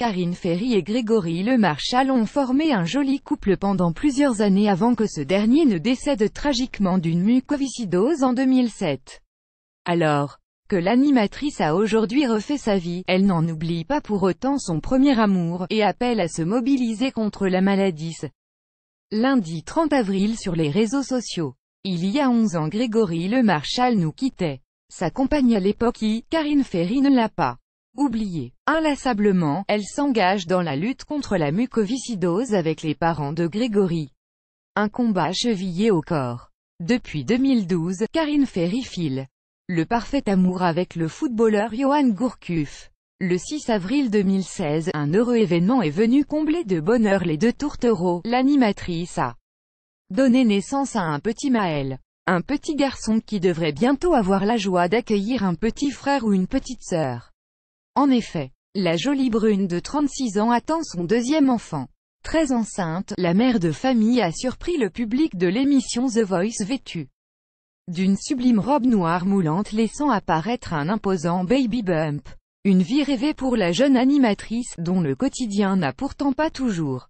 Karine Ferry et Grégory Le Lemarchal ont formé un joli couple pendant plusieurs années avant que ce dernier ne décède tragiquement d'une mucoviscidose en 2007. Alors que l'animatrice a aujourd'hui refait sa vie, elle n'en oublie pas pour autant son premier amour, et appelle à se mobiliser contre la maladie. Lundi 30 avril sur les réseaux sociaux. Il y a 11 ans Grégory Le Marchal nous quittait. Sa compagne à l'époque qui, Karine Ferry ne l'a pas oubliée. Inlassablement, elle s'engage dans la lutte contre la mucoviscidose avec les parents de Grégory. Un combat chevillé au corps. Depuis 2012, Karine Ferry le parfait amour avec le footballeur Johan Gourcuff. Le 6 avril 2016, un heureux événement est venu combler de bonheur les deux tourtereaux. L'animatrice a donné naissance à un petit Maël. Un petit garçon qui devrait bientôt avoir la joie d'accueillir un petit frère ou une petite sœur. En effet, la jolie brune de 36 ans attend son deuxième enfant. Très enceinte, la mère de famille a surpris le public de l'émission The Voice vêtue d'une sublime robe noire moulante laissant apparaître un imposant baby bump. Une vie rêvée pour la jeune animatrice, dont le quotidien n'a pourtant pas toujours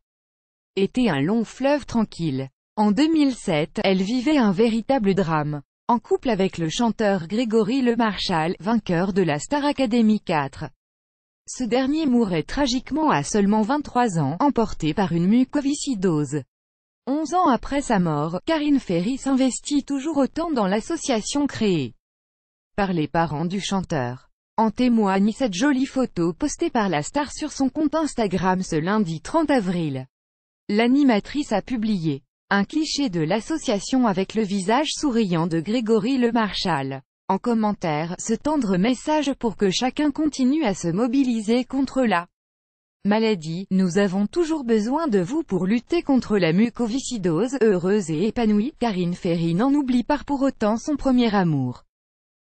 été un long fleuve tranquille. En 2007, elle vivait un véritable drame en couple avec le chanteur Grégory Le Marchal, vainqueur de la Star Academy 4. Ce dernier mourait tragiquement à seulement 23 ans, emporté par une mucoviscidose. 11 ans après sa mort, Karine Ferry s'investit toujours autant dans l'association créée par les parents du chanteur. En témoigne cette jolie photo postée par la star sur son compte Instagram ce lundi 30 avril. L'animatrice a publié un cliché de l'association avec le visage souriant de Grégory Le Marchal. En commentaire, ce tendre message pour que chacun continue à se mobiliser contre la maladie. Nous avons toujours besoin de vous pour lutter contre la mucoviscidose, heureuse et épanouie. Karine Ferry n'en oublie pas pour autant son premier amour.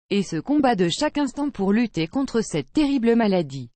Et ce combat de chaque instant pour lutter contre cette terrible maladie.